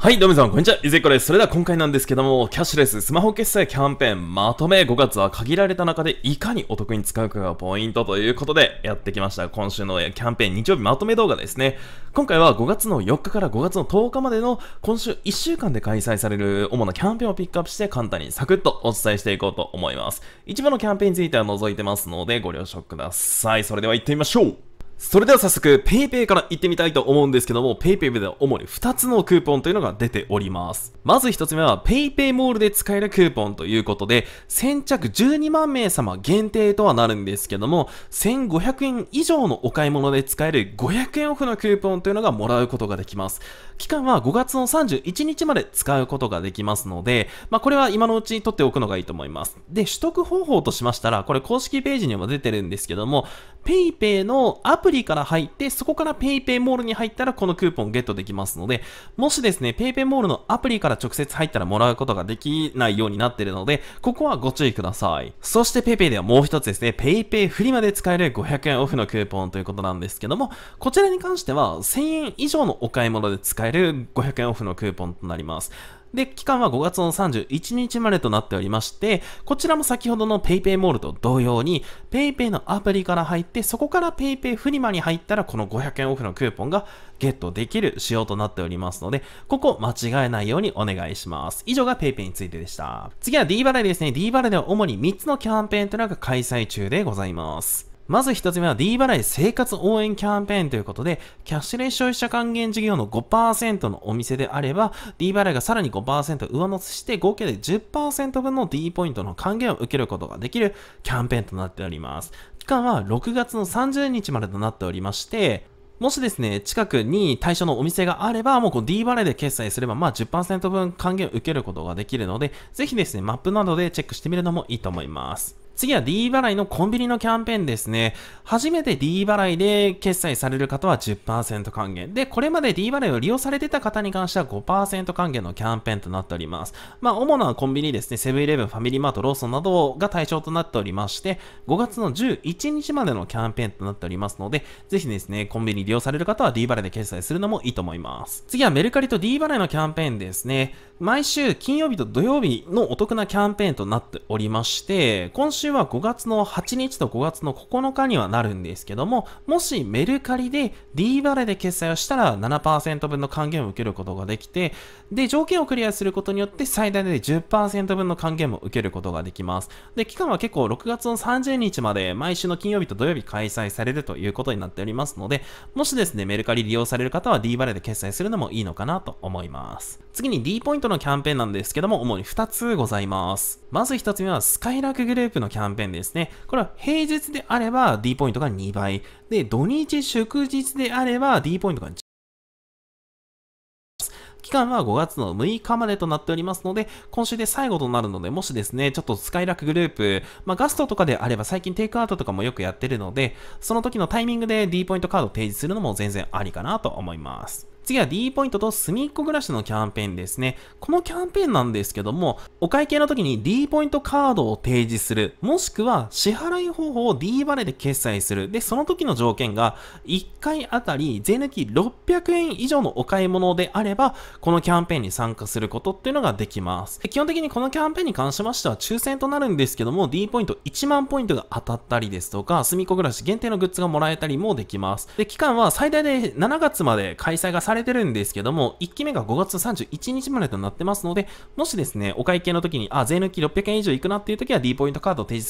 はい、どうも皆さん、こんにちは。ゆずいこです。それでは今回なんですけども、キャッシュレススマホ決済キャンペーンまとめ5月は限られた中でいかにお得に使うかがポイントということでやってきました。今週のキャンペーン日曜日まとめ動画ですね。今回は5月の4日から5月の10日までの今週1週間で開催される主なキャンペーンをピックアップして簡単にサクッとお伝えしていこうと思います。一部のキャンペーンについては除いてますのでご了承ください。それでは行ってみましょうそれでは早速 PayPay から行ってみたいと思うんですけども PayPay では主に2つのクーポンというのが出ておりますまず1つ目は PayPay モールで使えるクーポンということで先着12万名様限定とはなるんですけども1500円以上のお買い物で使える500円オフのクーポンというのがもらうことができます期間は5月の31日まで使うことができますので、まあ、これは今のうちに取っておくのがいいと思います。で、取得方法としましたら、これ公式ページにも出てるんですけども、PayPay のアプリから入って、そこから PayPay モールに入ったらこのクーポンゲットできますので、もしですね、PayPay モールのアプリから直接入ったらもらうことができないようになってるので、ここはご注意ください。そして PayPay ではもう一つですね、PayPay フリマで使える500円オフのクーポンということなんですけども、こちらに関しては1000円以上のお買い物で使ええる500円オフのクーポンとなります。で、期間は5月の31日までとなっておりまして、こちらも先ほどの PayPay モールと同様に、PayPay のアプリから入って、そこから PayPay フリマに入ったら、この500円オフのクーポンがゲットできる仕様となっておりますので、ここ間違えないようにお願いします。以上が PayPay についてでした。次は D バレーですね。D バレーでは主に3つのキャンペーンというのが開催中でございます。まず一つ目は D 払い生活応援キャンペーンということで、キャッシュレス消費者還元事業の5%のお店であれば、D 払いがさらに5%上乗せして合計で10%分の D ポイントの還元を受けることができるキャンペーンとなっております。期間は6月の30日までとなっておりまして、もしですね、近くに対象のお店があれば、もうこう D 払いで決済すれば、まあ10%分還元を受けることができるので、ぜひですね、マップなどでチェックしてみるのもいいと思います。次は D 払いのコンビニのキャンペーンですね。初めて D 払いで決済される方は10%還元。で、これまで D 払いを利用されてた方に関しては5%還元のキャンペーンとなっております。まあ、主なコンビニですね、セブンイレブン、ファミリーマート、ローソンなどが対象となっておりまして、5月の11日までのキャンペーンとなっておりますので、ぜひですね、コンビニ利用される方は D 払いで決済するのもいいと思います。次はメルカリと D 払いのキャンペーンですね。毎週金曜日と土曜日のお得なキャンペーンとなっておりまして、今週は5月の8日と5月の9日にはなるんですけども、もしメルカリで D バレで決済をしたら7%分の還元を受けることができて、で、条件をクリアすることによって最大で10%分の還元も受けることができます。で、期間は結構6月の30日まで毎週の金曜日と土曜日開催されるということになっておりますので、もしですね、メルカリ利用される方は D バレで決済するのもいいのかなと思います。次に D ポイントのキャンペーンなんですけども、主に2つございます。まず1つ目は、スカイラークグループのキャンペーンですね。これは平日であれば D ポイントが2倍。で、土日祝日であれば D ポイントが10倍。期間は5月の6日までとなっておりますので、今週で最後となるので、もしですね、ちょっとスカイラックグループ、まあ、ガストとかであれば最近テイクアウトとかもよくやってるので、その時のタイミングで D ポイントカードを提示するのも全然ありかなと思います。次は D ポイントと隅っこ暮らしのキャンペーンですね。このキャンペーンなんですけども、お会計の時に D ポイントカードを提示する、もしくは支払い方法を D バレで決済する。で、その時の条件が、1回あたり税抜き600円以上のお買い物であれば、このキャンペーンに参加することっていうのができます。基本的にこのキャンペーンに関しましては抽選となるんですけども、D ポイント1万ポイントが当たったりですとか、隅っこ暮らし限定のグッズがもらえたりもできます。で、期間は最大で7月まで開催がされれてるんですけども、1期目が5月31日までとなってますので、もしですね、お会計の時に、あ、税抜き600円以上いくなっていう時は D ポイントカードを提示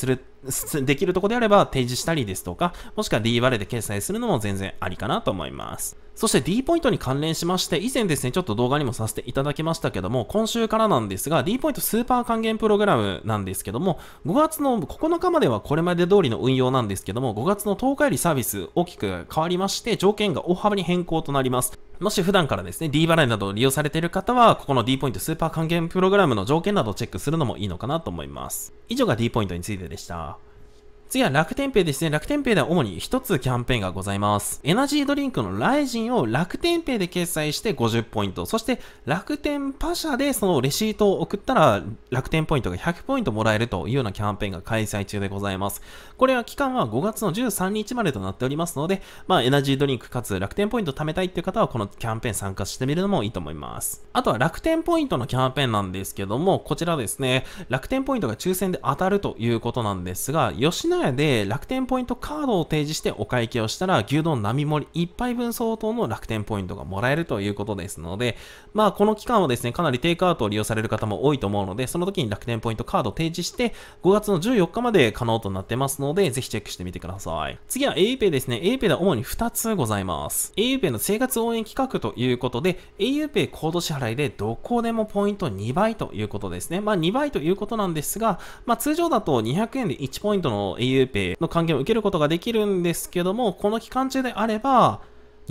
する、できるとこであれば提示したりですとか、もしくは D バレで決済するのも全然ありかなと思います。そして D ポイントに関連しまして、以前ですね、ちょっと動画にもさせていただきましたけども、今週からなんですが、D ポイントスーパー還元プログラムなんですけども、5月の9日まではこれまで通りの運用なんですけども、5月の10日よりサービス大きく変わりまして、条件が大幅に変更となります。もし普段からですね、D 払いなどを利用されている方は、ここの D ポイントスーパー還元プログラムの条件などをチェックするのもいいのかなと思います。以上が D ポイントについてでした。次は楽天ペイですね。楽天ペイでは主に一つキャンペーンがございます。エナジードリンクのライジンを楽天ペイで決済して50ポイント。そして楽天パシャでそのレシートを送ったら楽天ポイントが100ポイントもらえるというようなキャンペーンが開催中でございます。これは期間は5月の13日までとなっておりますので、まあ、エナジードリンクかつ楽天ポイント貯めたいっていう方は、このキャンペーン参加してみるのもいいと思います。あとは楽天ポイントのキャンペーンなんですけども、こちらですね、楽天ポイントが抽選で当たるということなんですが、吉野家で楽天ポイントカードを提示してお会計をしたら、牛丼並盛り1杯分相当の楽天ポイントがもらえるということですので、まあ、この期間はですね、かなりテイクアウトを利用される方も多いと思うので、その時に楽天ポイントカードを提示して、5月の14日まで可能となってますので、ので、ぜひチェックしてみてください。次は auPay ですね。auPay では主に2つございます。auPay の生活応援企画ということで、auPay コード支払いでどこでもポイント2倍ということですね。まあ2倍ということなんですが、まあ通常だと200円で1ポイントの auPay の還元を受けることができるんですけども、この期間中であれば、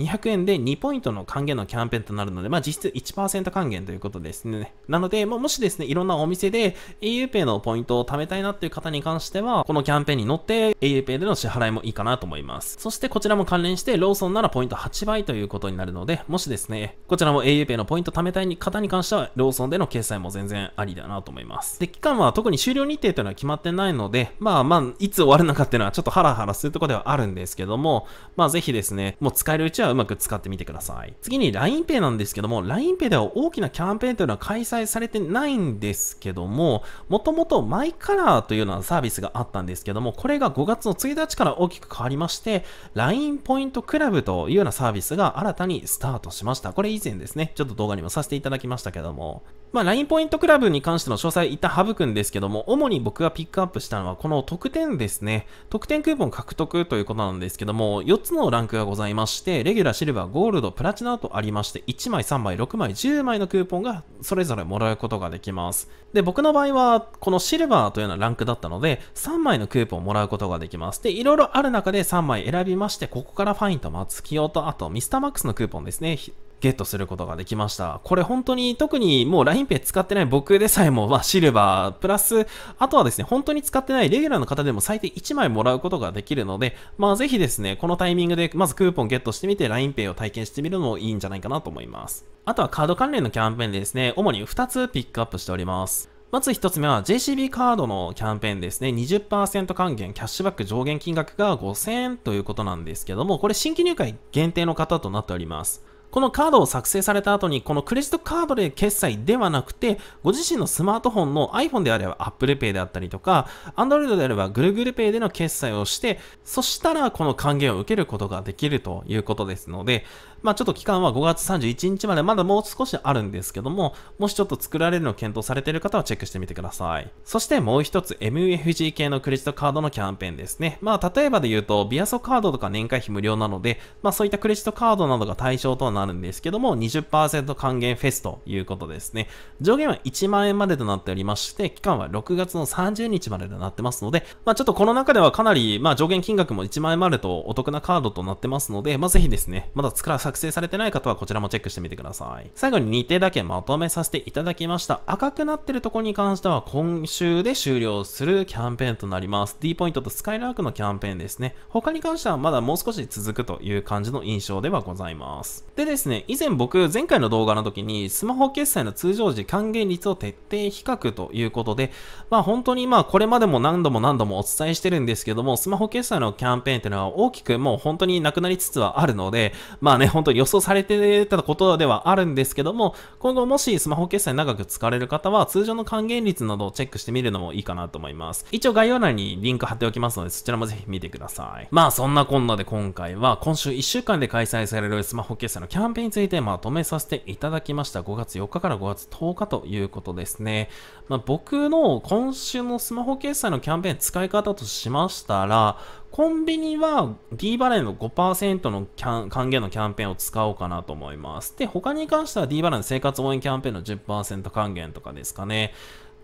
200円で2ポイントの還元のキャンペーンとなるので、まあ、実質1%還元ということですね。なので、まあ、もしですね、いろんなお店で auPay のポイントを貯めたいなっていう方に関しては、このキャンペーンに乗って auPay での支払いもいいかなと思います。そしてこちらも関連して、ローソンならポイント8倍ということになるので、もしですね、こちらも auPay のポイント貯めたい方に関しては、ローソンでの決済も全然ありだなと思います。で、期間は特に終了日程というのは決まってないので、まあまあ、いつ終わるのかっていうのはちょっとハラハラするところではあるんですけども、まあぜひですね、もう使えるうちははうまく使ってみてください。次に LINEPay なんですけども、LINEPay では大きなキャンペーンというのは開催されてないんですけども、もともとマイカラーというようなサービスがあったんですけども、これが5月の1日から大きく変わりまして、LINE ポイントクラブというようなサービスが新たにスタートしました。これ以前ですね、ちょっと動画にもさせていただきましたけども、まあ、LINE ポイントクラブに関しての詳細一旦省くんですけども、主に僕がピックアップしたのはこの特典ですね。特典クーポン獲得ということなんですけども、4つのランクがございまして、レギュラー、シルバー、ゴールド、プラチナとありまして、1枚、3枚、6枚、10枚のクーポンがそれぞれもらうことができます。で、僕の場合は、このシルバーというようなランクだったので、3枚のクーポンをもらうことができます。で、いろいろある中で3枚選びまして、ここからファインとマツキヨと、あとミスターマックスのクーポンですね。ゲットすることができました。これ本当に特にもう l i n e p 使ってない僕でさえも、まあ、シルバー、プラス、あとはですね、本当に使ってないレギュラーの方でも最低1枚もらうことができるので、まあぜひですね、このタイミングでまずクーポンゲットしてみて LINEPay を体験してみるのもいいんじゃないかなと思います。あとはカード関連のキャンペーンでですね、主に2つピックアップしております。まず一つ目は JCB カードのキャンペーンですね。20%還元、キャッシュバック上限金額が5000円ということなんですけども、これ新規入会限定の方となっております。このカードを作成された後に、このクレジットカードで決済ではなくて、ご自身のスマートフォンの iPhone であれば Apple Pay であったりとか、Android であれば Google Pay での決済をして、そしたらこの還元を受けることができるということですので、まあ、ちょっと期間は5月31日までまだもう少しあるんですけども、もしちょっと作られるのを検討されている方はチェックしてみてください。そしてもう一つ MUFG 系のクレジットカードのキャンペーンですね。まあ、例えばで言うと、ビアソカードとか年会費無料なので、まあ、そういったクレジットカードなどが対象となるんですけども、20%還元フェスということですね。上限は1万円までとなっておりまして、期間は6月の30日までとなってますので、まあ、ちょっとこの中ではかなり、まあ、上限金額も1万円までとお得なカードとなってますので、まあ、ぜひですね、まだ作らさ作成されてない方はこちらもチェックしてみてください。最後に日程だけまとめさせていただきました。赤くなってるとこに関しては今週で終了するキャンペーンとなります。D ポイントとスカイラークのキャンペーンですね。他に関してはまだもう少し続くという感じの印象ではございます。でですね、以前僕前回の動画の時にスマホ決済の通常時還元率を徹底比較ということで、まあ本当にまあこれまでも何度も何度もお伝えしてるんですけども、スマホ決済のキャンペーンっていうのは大きくもう本当になくなりつつはあるので、まあね、本当に予想されてたことではあるんですけども、今後もしスマホ決済長く使われる方は、通常の還元率などをチェックしてみるのもいいかなと思います。一応概要欄にリンク貼っておきますので、そちらもぜひ見てください。まあそんなこんなで今回は、今週1週間で開催されるスマホ決済のキャンペーンについてまとめさせていただきました。5月4日から5月10日ということですね。まあ僕の今週のスマホ決済のキャンペーン使い方としましたら、コンビニは D バレンの5%のキャン還元のキャンペーンを使おうかなと思います。で、他に関しては D バレンの生活応援キャンペーンの10%還元とかですかね。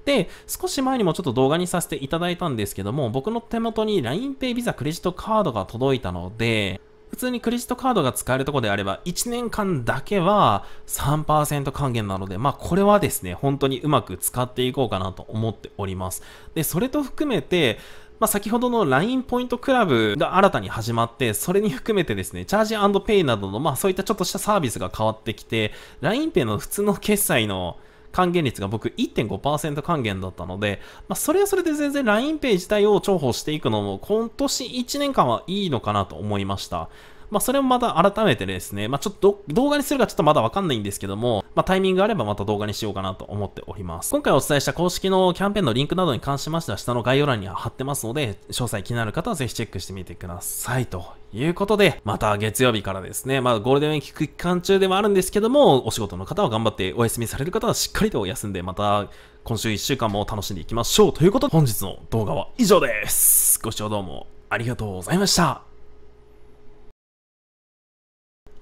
で、少し前にもちょっと動画にさせていただいたんですけども、僕の手元に LINEPay Visa クレジットカードが届いたので、普通にクレジットカードが使えるとこであれば、1年間だけは3%還元なので、まあこれはですね、本当にうまく使っていこうかなと思っております。で、それと含めて、まあ、先ほどの LINE ポイントクラブが新たに始まって、それに含めてですね、チャージペイなどの、まあ、そういったちょっとしたサービスが変わってきて、LINEPay の普通の決済の還元率が僕1.5%還元だったので、まあ、それはそれで全然 LINEPay 自体を重宝していくのも、今年1年間はいいのかなと思いました。まあ、それもまた改めてですね、まあ、ちょっと動画にするかちょっとまだわかんないんですけども、まあ、タイミングがあればまた動画にしようかなと思っております。今回お伝えした公式のキャンペーンのリンクなどに関しましては下の概要欄に貼ってますので、詳細気になる方はぜひチェックしてみてくださいということで、また月曜日からですね、まあゴールデンウィーク期間中ではあるんですけども、お仕事の方は頑張ってお休みされる方はしっかりと休んで、また今週1週間も楽しんでいきましょうということで、本日の動画は以上です。ご視聴どうもありがとうございました。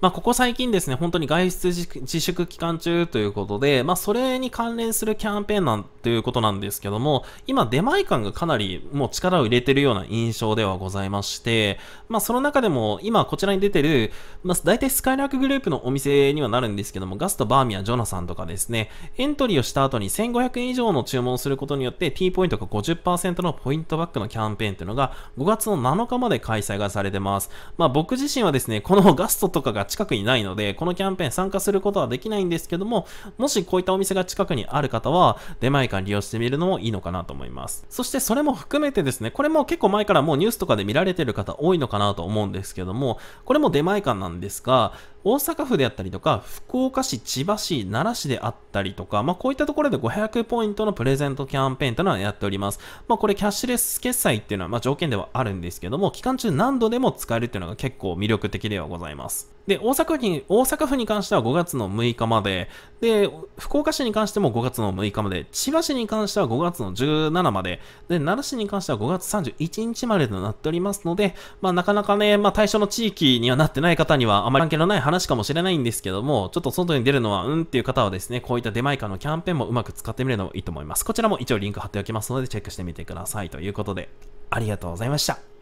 まあ、ここ最近ですね、本当に外出自粛期間中ということで、まあ、それに関連するキャンペーンなんていうことなんですけども、今、出前館がかなりもう力を入れてるような印象ではございまして、まあ、その中でも、今こちらに出てる、まあ、大体スカイラークグループのお店にはなるんですけども、ガスト、バーミヤン、ジョナサンとかですね、エントリーをした後に1500円以上の注文をすることによって、T ポイントが50%のポイントバックのキャンペーンというのが、5月の7日まで開催がされてます。まあ、僕自身はですね、このガストとかが近くにないので、このキャンペーン参加することはできないんですけども、もしこういったお店が近くにある方は、出前館利用してみるのもいいのかなと思います。そしてそれも含めてですね、これも結構前からもうニュースとかで見られてる方多いのかなと思うんですけども、これも出前館なんですが、大阪府であったりとか、福岡市、千葉市、奈良市であったりとか、まあ、こういったところで500ポイントのプレゼントキャンペーンというのはやっております。まあ、これキャッシュレス決済っていうのは、ま条件ではあるんですけども、期間中何度でも使えるっていうのが結構魅力的ではございます。で、大阪に、大阪府に関しては5月の6日まで、で、福岡市に関しても5月の6日まで、千葉市に関しては5月の17まで、で、奈良市に関しては5月31日までとなっておりますので、まあ、なかなかね、まあ、対象の地域にはなってない方にはあまり関係のない話話かもしれないんですけども、ちょっと外に出るのはうんっていう方はですね、こういったデマイカのキャンペーンもうまく使ってみるのもいいと思います。こちらも一応リンク貼っておきますので、チェックしてみてください。ということで、ありがとうございました。